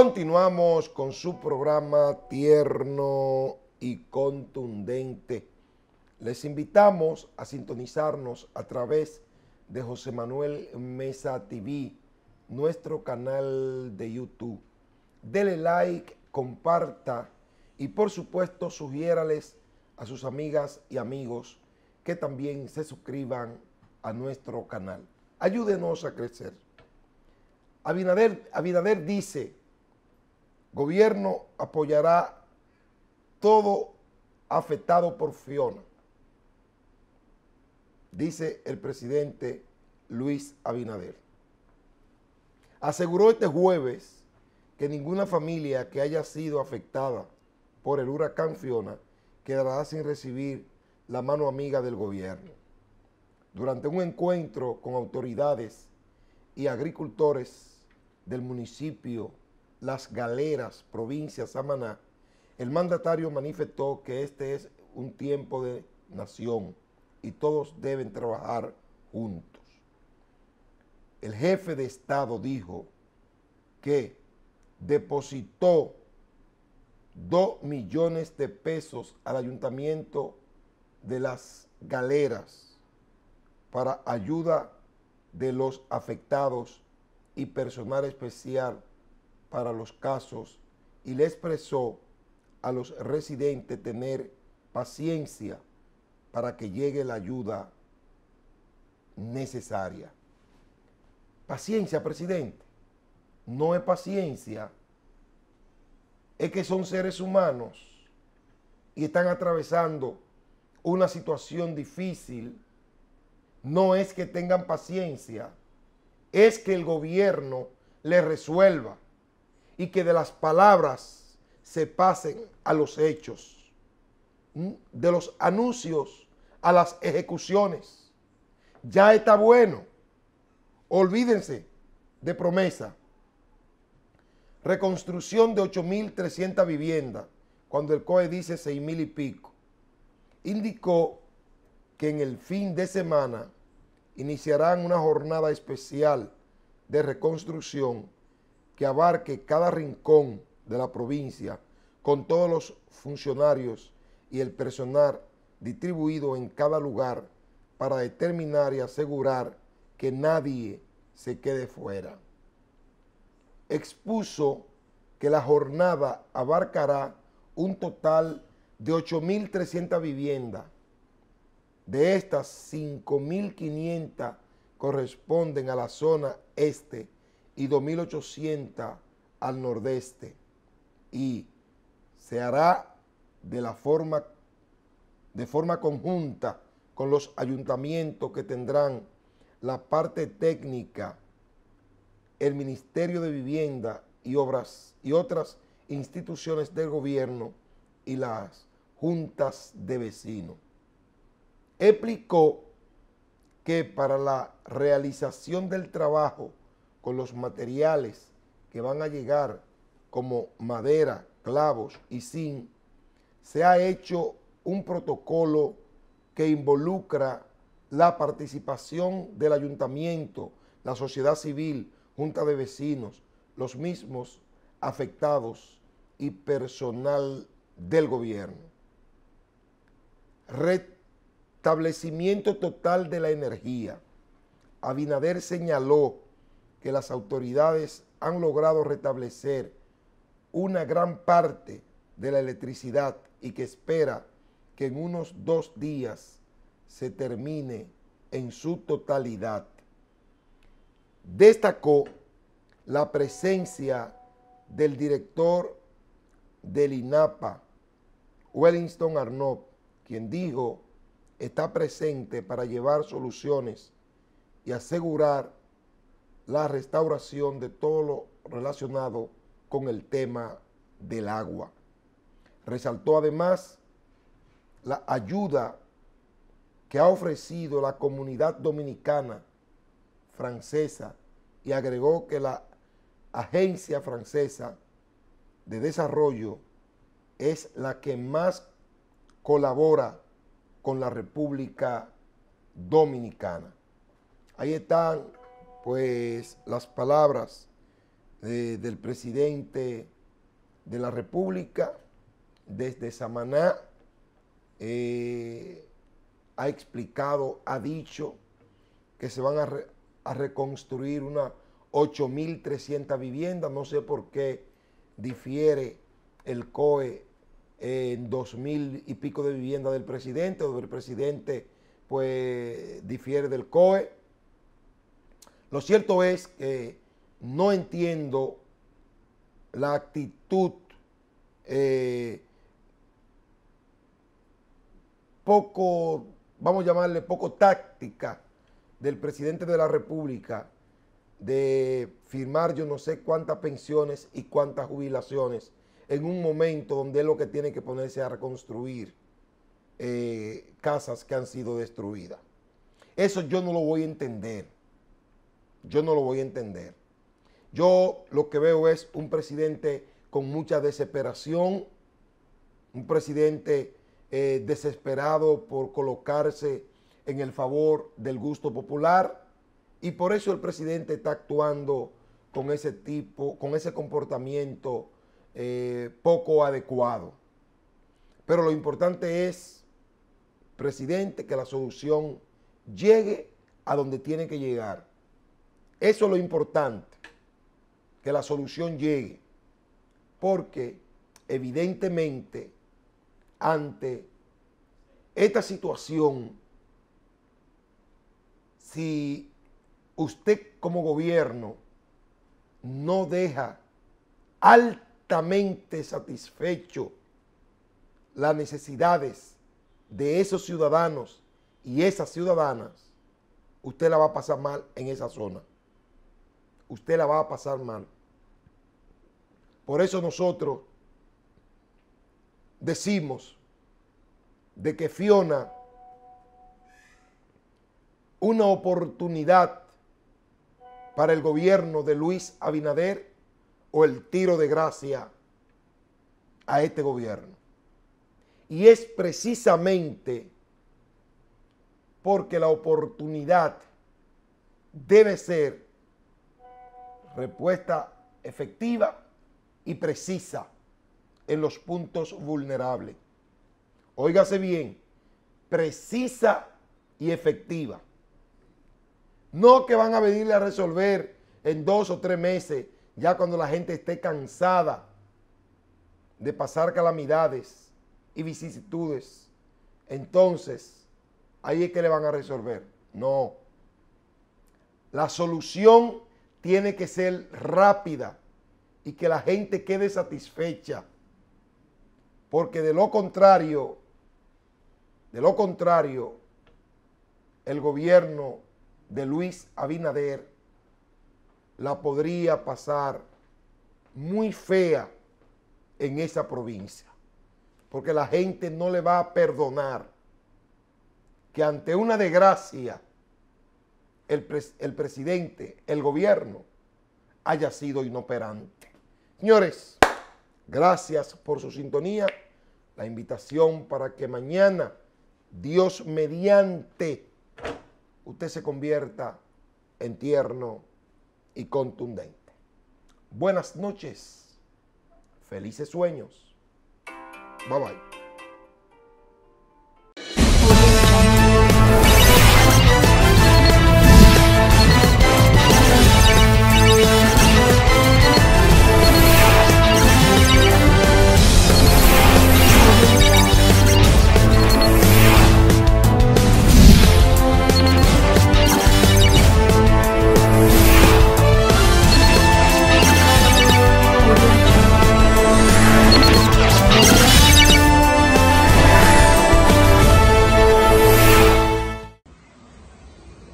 Continuamos con su programa tierno y contundente. Les invitamos a sintonizarnos a través de José Manuel Mesa TV, nuestro canal de YouTube. Dele like, comparta y por supuesto sugiérales a sus amigas y amigos que también se suscriban a nuestro canal. Ayúdenos a crecer. Abinader, dice, Gobierno apoyará todo afectado por Fiona, dice el presidente Luis Abinader. Aseguró este jueves que ninguna familia que haya sido afectada por el huracán Fiona quedará sin recibir la mano amiga del gobierno. Durante un encuentro con autoridades y agricultores del municipio las Galeras, provincia Samaná, el mandatario manifestó que este es un tiempo de nación y todos deben trabajar juntos. El jefe de Estado dijo que depositó 2 millones de pesos al ayuntamiento de las galeras para ayuda de los afectados y personal especial para los casos y le expresó a los residentes tener paciencia para que llegue la ayuda necesaria. Paciencia, presidente. No es paciencia. Es que son seres humanos y están atravesando una situación difícil. No es que tengan paciencia. Es que el gobierno le resuelva y que de las palabras se pasen a los hechos, de los anuncios a las ejecuciones. Ya está bueno. Olvídense de promesa. Reconstrucción de 8.300 viviendas, cuando el COE dice 6.000 y pico. Indicó que en el fin de semana iniciarán una jornada especial de reconstrucción que abarque cada rincón de la provincia con todos los funcionarios y el personal distribuido en cada lugar para determinar y asegurar que nadie se quede fuera. Expuso que la jornada abarcará un total de 8.300 viviendas. De estas, 5.500 corresponden a la zona este y 2800 al nordeste. Y se hará de la forma de forma conjunta con los ayuntamientos que tendrán la parte técnica, el Ministerio de Vivienda y obras y otras instituciones del gobierno y las juntas de vecinos. Explicó que para la realización del trabajo con los materiales que van a llegar como madera, clavos y zinc, se ha hecho un protocolo que involucra la participación del ayuntamiento, la sociedad civil, junta de vecinos, los mismos afectados y personal del gobierno. Restablecimiento total de la energía. Abinader señaló que las autoridades han logrado restablecer una gran parte de la electricidad y que espera que en unos dos días se termine en su totalidad. Destacó la presencia del director del INAPA, Wellington Arnold, quien dijo está presente para llevar soluciones y asegurar la restauración de todo lo relacionado con el tema del agua. Resaltó además la ayuda que ha ofrecido la comunidad dominicana, francesa, y agregó que la Agencia Francesa de Desarrollo es la que más colabora con la República Dominicana. Ahí están pues las palabras eh, del presidente de la República desde Samaná eh, ha explicado, ha dicho que se van a, reconstruir unas 8.300 viviendas, no sé por qué difiere el COE en dos mil y pico de viviendas del presidente, o el presidente pues difiere del COE, lo cierto es que no entiendo la actitud eh, poco, vamos a llamarle poco táctica del presidente de la República de firmar yo no sé cuántas pensiones y cuántas jubilaciones en un momento donde es lo que tiene que ponerse a reconstruir eh, casas que han sido destruidas. Eso yo no lo voy a entender yo no lo voy a entender. Yo lo que veo es un presidente con mucha desesperación, un presidente eh, desesperado por colocarse en el favor del gusto popular y por eso el presidente está actuando con ese tipo, con ese comportamiento eh, poco adecuado. Pero lo importante es, presidente, que la solución llegue a donde tiene que llegar eso es lo importante, que la solución llegue, porque evidentemente ante esta situación, si usted como gobierno no deja altamente satisfecho las necesidades de esos ciudadanos y esas ciudadanas, usted la va a pasar mal en esa zona usted la va a pasar mal. Por eso nosotros decimos de que Fiona, una oportunidad para el gobierno de Luis Abinader o el tiro de gracia a este gobierno. Y es precisamente porque la oportunidad debe ser respuesta efectiva y precisa en los puntos vulnerables. Óigase bien, precisa y efectiva. No que van a venirle a resolver en dos o tres meses, ya cuando la gente esté cansada de pasar calamidades y vicisitudes. Entonces, ahí es que le van a resolver. No. La solución tiene que ser rápida y que la gente quede satisfecha. Porque de lo contrario, de lo contrario, el gobierno de Luis Abinader la podría pasar muy fea en esa provincia. Porque la gente no le va a perdonar que ante una desgracia el, presidente, el gobierno, haya sido inoperante. Señores, gracias por su sintonía. La invitación para que mañana, Dios mediante, usted se convierta en tierno y contundente. Buenas noches. Felices sueños. Bye bye.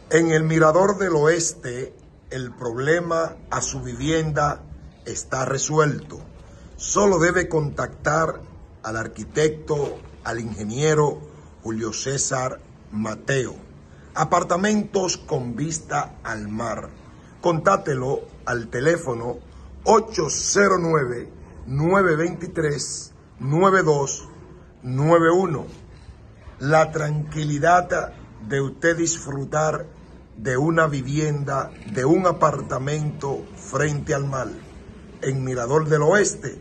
En el Mirador del Oeste, el problema a su vivienda está resuelto. Solo debe contactar al arquitecto, al ingeniero Julio César Mateo. Apartamentos con vista al mar. Contátelo al teléfono 809-923-9291. La tranquilidad de usted disfrutar de una vivienda, de un apartamento frente al mar, en Mirador del Oeste.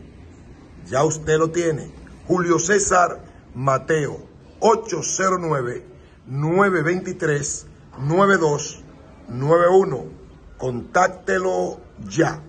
Ya usted lo tiene. Julio César Mateo, 809-923-9291. Contáctelo ya.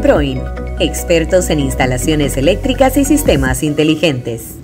Proin, expertos en instalaciones eléctricas y sistemas inteligentes.